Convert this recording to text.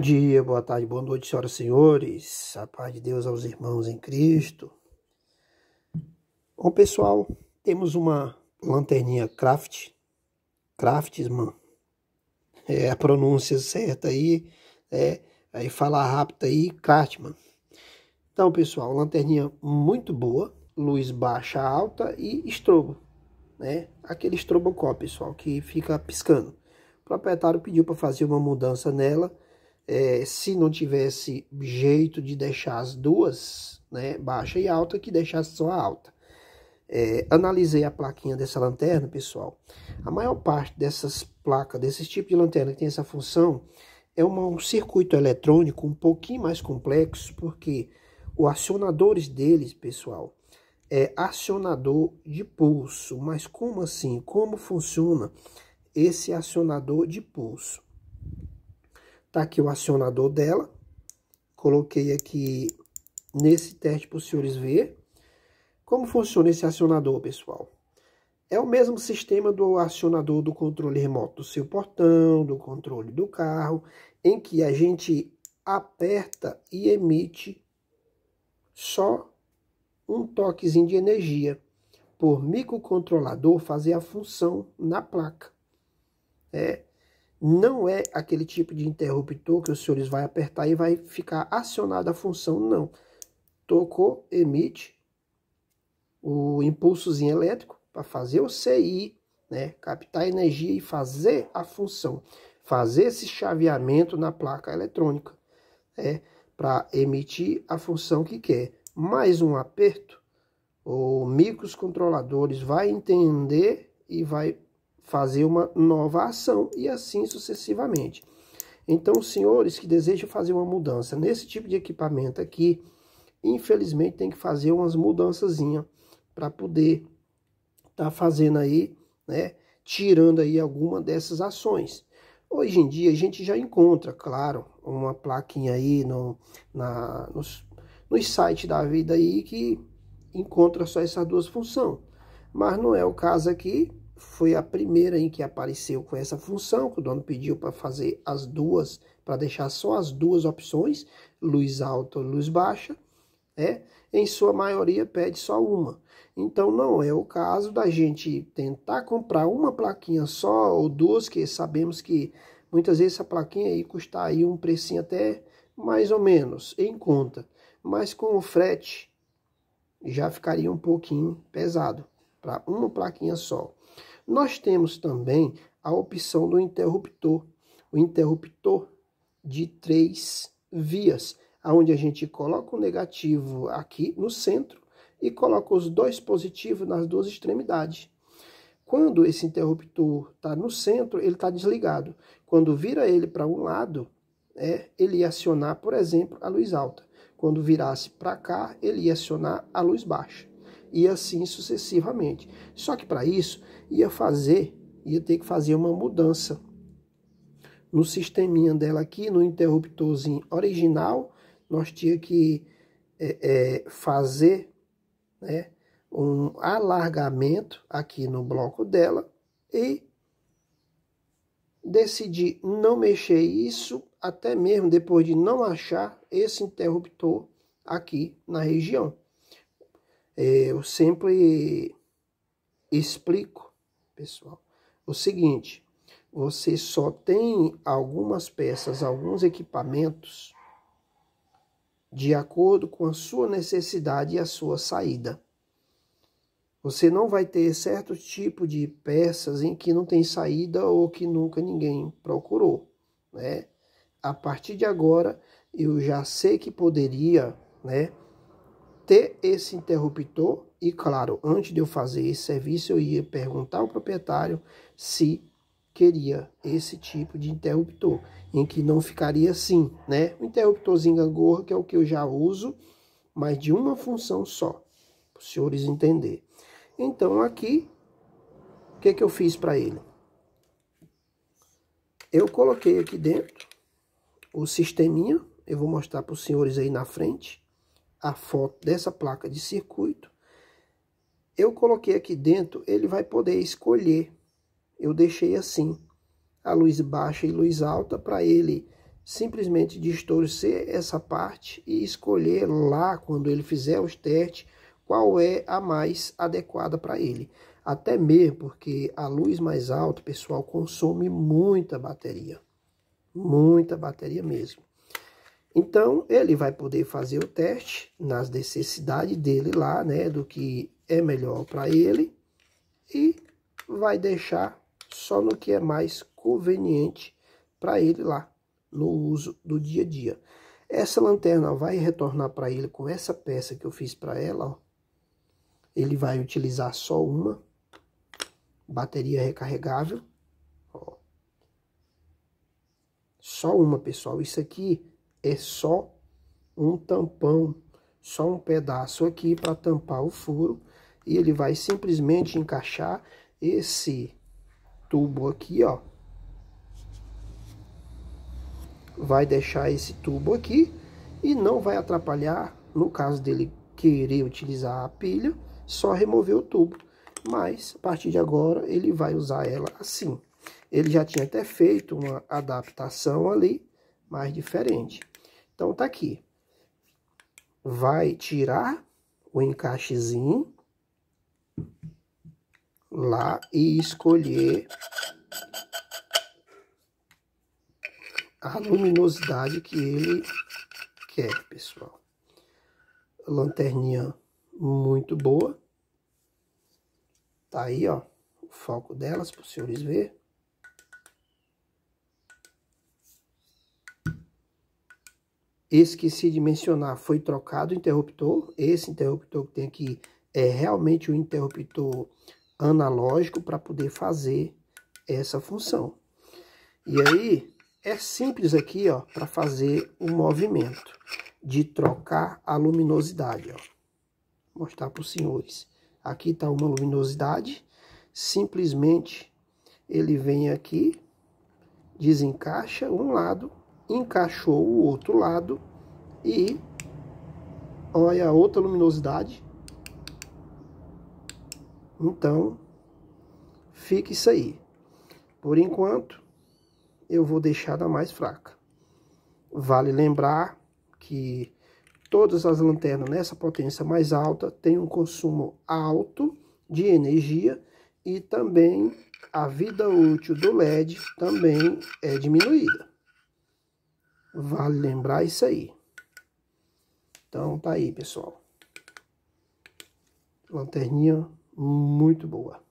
Bom dia, boa tarde, boa noite, senhoras e senhores. A paz de Deus aos irmãos em Cristo. Bom, pessoal, temos uma lanterninha Craft, Craftsman. É a pronúncia certa aí, é, aí falar rápido aí, Craftsman. Então, pessoal, lanterninha muito boa, luz baixa, alta e estrobo, né? Aquele estrobocó, pessoal, que fica piscando. O proprietário pediu para fazer uma mudança nela é, se não tivesse jeito de deixar as duas, né, baixa e alta, que deixasse só a alta. É, analisei a plaquinha dessa lanterna, pessoal. A maior parte dessas placas, desses tipos de lanterna que tem essa função, é uma, um circuito eletrônico um pouquinho mais complexo, porque os acionadores deles, pessoal, é acionador de pulso. Mas como assim? Como funciona esse acionador de pulso? Tá aqui o acionador dela. Coloquei aqui nesse teste para os senhores ver. Como funciona esse acionador, pessoal? É o mesmo sistema do acionador do controle remoto do seu portão, do controle do carro, em que a gente aperta e emite só um toquezinho de energia por microcontrolador fazer a função na placa. É, não é aquele tipo de interruptor que os senhores vai apertar e vai ficar acionada a função, não. Tocou, emite o impulsozinho elétrico para fazer o CI, né, captar energia e fazer a função, fazer esse chaveamento na placa eletrônica, né, para emitir a função que quer. Mais um aperto, o microcontroladores vai entender e vai fazer uma nova ação e assim sucessivamente. Então, senhores que desejam fazer uma mudança nesse tipo de equipamento aqui, infelizmente tem que fazer umas mudançasinha para poder estar tá fazendo aí, né, tirando aí alguma dessas ações. Hoje em dia a gente já encontra, claro, uma plaquinha aí no, na, nos, nos sites da vida aí que encontra só essas duas funções. Mas não é o caso aqui, foi a primeira em que apareceu com essa função, que o dono pediu para fazer as duas, para deixar só as duas opções, luz alta luz baixa, é em sua maioria pede só uma. Então não é o caso da gente tentar comprar uma plaquinha só ou duas, que sabemos que muitas vezes essa plaquinha aí custa aí um precinho até mais ou menos em conta, mas com o frete já ficaria um pouquinho pesado para uma plaquinha só. Nós temos também a opção do interruptor, o interruptor de três vias, aonde a gente coloca o negativo aqui no centro e coloca os dois positivos nas duas extremidades. Quando esse interruptor está no centro, ele está desligado. Quando vira ele para um lado, é, ele ia acionar, por exemplo, a luz alta. Quando virasse para cá, ele ia acionar a luz baixa e assim sucessivamente. Só que para isso ia fazer, ia ter que fazer uma mudança no sisteminha dela aqui, no interruptorzinho original, nós tinha que é, é, fazer né, um alargamento aqui no bloco dela e decidi não mexer isso, até mesmo depois de não achar esse interruptor aqui na região. É, eu sempre explico, pessoal, o seguinte: você só tem algumas peças, alguns equipamentos de acordo com a sua necessidade e a sua saída. Você não vai ter certo tipo de peças em que não tem saída ou que nunca ninguém procurou, né? A partir de agora, eu já sei que poderia, né, ter esse interruptor e claro, antes de eu fazer esse serviço, eu ia perguntar ao proprietário se queria esse tipo de interruptor, em que não ficaria assim, né? O interruptorzinho gangorra, que é o que eu já uso, mas de uma função só, para os senhores entender. Então aqui, o que, é que eu fiz para ele? Eu coloquei aqui dentro o sisteminha, eu vou mostrar para os senhores aí na frente, a foto dessa placa de circuito, eu coloquei aqui dentro, ele vai poder escolher. Eu deixei assim, a luz baixa e luz alta, para ele simplesmente distorcer essa parte e escolher lá, quando ele fizer os testes, qual é a mais adequada para ele. Até mesmo porque a luz mais alta, pessoal, consome muita bateria. Muita bateria mesmo. Então, ele vai poder fazer o teste nas necessidades dele lá, né? Do que é melhor para ele e vai deixar só no que é mais conveniente para ele lá no uso do dia a dia. Essa lanterna vai retornar para ele com essa peça que eu fiz para ela, ó. Ele vai utilizar só uma bateria recarregável, ó. Só uma, pessoal. Isso aqui é só um tampão, só um pedaço aqui para tampar o furo e ele vai simplesmente encaixar esse tubo aqui, ó. Vai deixar esse tubo aqui e não vai atrapalhar, no caso dele querer utilizar a pilha, só remover o tubo. Mas, a partir de agora, ele vai usar ela assim. Ele já tinha até feito uma adaptação ali, mas diferente. Então, tá aqui. Vai tirar o encaixezinho lá e escolher a luminosidade que ele quer, pessoal. Lanterninha muito boa. Tá aí, ó, o foco delas, para os senhores verem. esqueci de mencionar, foi trocado o interruptor. Esse interruptor que tem aqui é realmente o um interruptor analógico para poder fazer essa função. E aí, é simples aqui, ó, para fazer o um movimento de trocar a luminosidade, ó. Vou mostrar para os senhores. Aqui está uma luminosidade. Simplesmente ele vem aqui, desencaixa um lado encaixou o outro lado e olha a outra luminosidade. Então, fica isso aí. Por enquanto, eu vou deixar da mais fraca. Vale lembrar que todas as lanternas nessa potência mais alta têm um consumo alto de energia e também a vida útil do LED também é diminuída. Vale lembrar isso aí. Então tá aí, pessoal. Lanterninha muito boa.